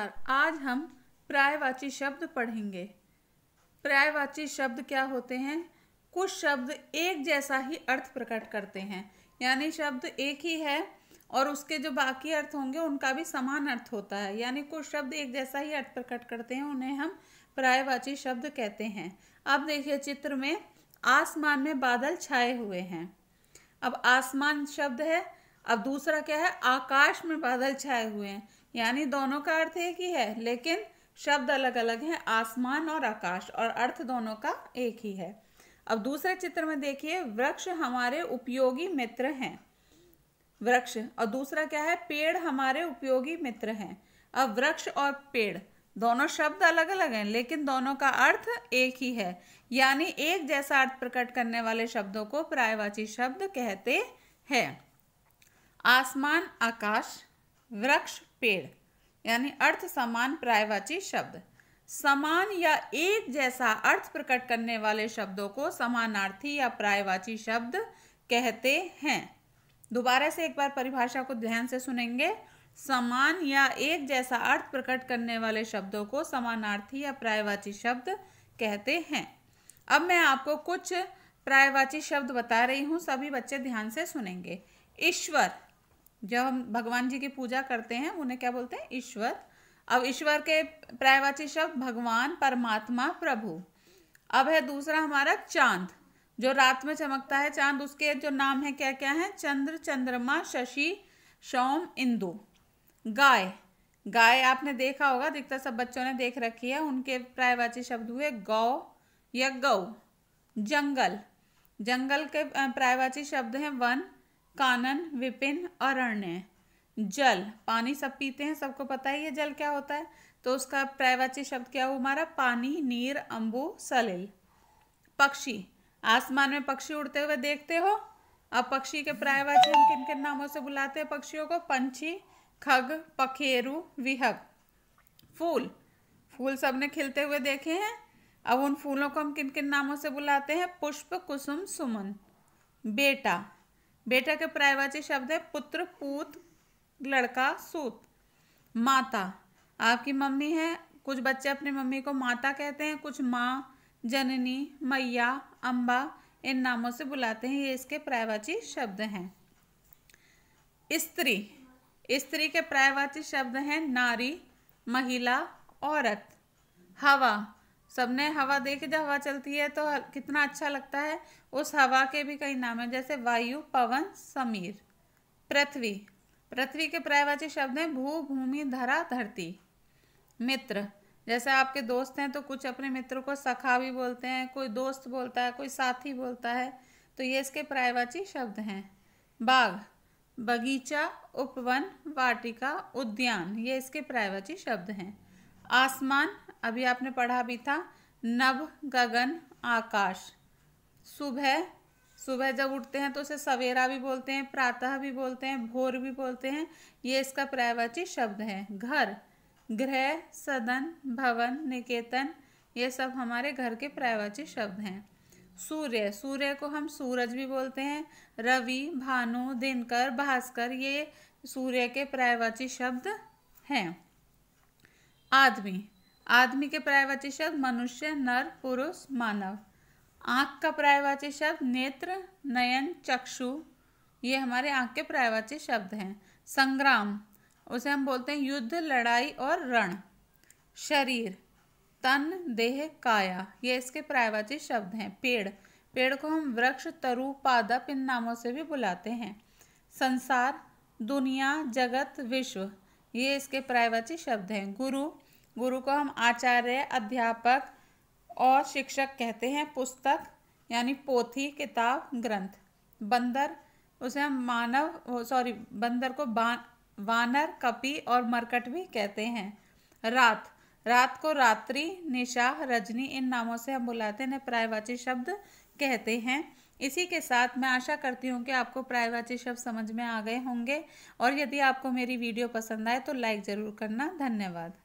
आज हम पर्यायवाची शब्द पढ़ेंगे पर्यायवाची शब्द क्या होते हैं कुछ शब्द एक जैसा ही अर्थ प्रकट करते हैं यानी शब्द एक ही है और उसके जो बाकी अर्थ होंगे उनका भी समान अर्थ होता है यानी कुछ शब्द एक जैसा ही अर्थ प्रकट करते हैं उन्हें हम पर्यायवाची शब्द कहते हैं अब देखिए चित्र में आसमान में बादल छाए हुए हैं अब आसमान शब्द है अब दूसरा क्या है आकाश में बादल छाए हुए हैं यानी दोनों का अर्थ एक ही है लेकिन शब्द अलग अलग हैं आसमान और आकाश और अर्थ दोनों का एक ही है अब दूसरे चित्र में देखिए वृक्ष हमारे उपयोगी मित्र हैं वृक्ष और दूसरा क्या है पेड़ हमारे उपयोगी मित्र हैं अब वृक्ष और पेड़ दोनों शब्द अलग अलग हैं लेकिन दोनों का अर्थ एक ही है यानी एक जैसा अर्थ प्रकट करने वाले शब्दों को प्रायवाची शब्द कहते हैं आसमान आकाश वृक्ष पेड़ यानी अर्थ समान प्रायवाची शब्द समान या एक जैसा अर्थ प्रकट करने वाले शब्दों को समानार्थी या प्रायवाची शब्द कहते हैं दोबारा से एक बार परिभाषा को ध्यान से सुनेंगे समान या एक जैसा अर्थ प्रकट करने वाले शब्दों को समानार्थी या प्रायवाची शब्द कहते हैं अब मैं आपको कुछ प्रायवाची शब्द बता रही हूँ सभी बच्चे ध्यान से सुनेंगे ईश्वर जब हम भगवान जी की पूजा करते हैं उन्हें क्या बोलते हैं ईश्वर अब ईश्वर के प्रायवाची शब्द भगवान परमात्मा प्रभु अब है दूसरा हमारा चांद जो रात में चमकता है चांद उसके जो नाम है क्या क्या है चंद्र चंद्रमा शशि शौम इंदु गाय गाय आपने देखा होगा अधिकतर सब बच्चों ने देख रखी है उनके प्रायवाची शब्द हुए गौ या गौ जंगल जंगल के प्रायवाची शब्द हैं वन कानन विपिन अरण्य जल पानी सब पीते हैं सबको पता ही है जल क्या होता है तो उसका प्रायवाची शब्द क्या हुआ हमारा पानी नीर अंबु सलिल पक्षी आसमान में पक्षी उड़ते हुए देखते हो अब पक्षी के प्रायवाची हम किन किन नामों से बुलाते हैं पक्षियों को पंछी खग पखेरु विहग फूल फूल सबने खिलते हुए देखे हैं अब उन फूलों को हम किन किन नामों से बुलाते हैं पुष्प कुसुम सुमन बेटा बेटा के प्रायवाची शब्द है पुत्र पूत लड़का सूत माता आपकी मम्मी है कुछ बच्चे अपनी मम्मी को माता कहते हैं कुछ माँ जननी मैया अम्बा इन नामों से बुलाते हैं ये इसके प्रायवाची शब्द हैं स्त्री स्त्री के प्रायवाची शब्द हैं नारी महिला औरत हवा सबने हवा देखी जब हवा चलती है तो कितना अच्छा लगता है उस हवा के भी कई नाम है जैसे वायु पवन समीर पृथ्वी पृथ्वी के प्रायवाची शब्द हैं भू भूमि धरा धरती मित्र जैसे आपके दोस्त हैं तो कुछ अपने मित्र को सखा भी बोलते हैं कोई दोस्त बोलता है कोई साथी बोलता है तो ये इसके प्रायवाची शब्द हैं बाग बगीचा उपवन वाटिका उद्यान ये इसके प्रायवाची शब्द हैं आसमान अभी आपने पढ़ा भी था नभ गगन आकाश सुबह सुबह जब उठते हैं तो उसे सवेरा भी बोलते हैं प्रातः भी बोलते हैं भोर भी बोलते हैं ये इसका प्रायवाची शब्द है घर गृह सदन भवन निकेतन ये सब हमारे घर के प्रायवाची शब्द हैं सूर्य सूर्य को हम सूरज भी बोलते हैं रवि भानु दिनकर भास्कर ये सूर्य के प्रायवाची शब्द हैं आदमी आदमी के पर्यायवाची शब्द मनुष्य नर पुरुष मानव आँख का पर्यायवाची शब्द नेत्र नयन चक्षु ये हमारे आँख के पर्यायवाची शब्द हैं संग्राम उसे हम बोलते हैं युद्ध लड़ाई और रण शरीर तन देह काया ये इसके पर्यायवाची शब्द हैं पेड़ पेड़ को हम वृक्ष तरु पादप इन नामों से भी बुलाते हैं संसार दुनिया जगत विश्व ये इसके पर्यायवाची शब्द हैं गुरु गुरु को हम आचार्य अध्यापक और शिक्षक कहते हैं पुस्तक यानी पोथी किताब ग्रंथ बंदर उसे हम मानव सॉरी बंदर को बा वानर कपि और मरकट भी कहते हैं रात रात को रात्रि निशा रजनी इन नामों से हम बुलाते हैं प्रायवाची शब्द कहते हैं इसी के साथ मैं आशा करती हूँ कि आपको प्रायवाची शब्द समझ में आ गए होंगे और यदि आपको मेरी वीडियो पसंद आए तो लाइक ज़रूर करना धन्यवाद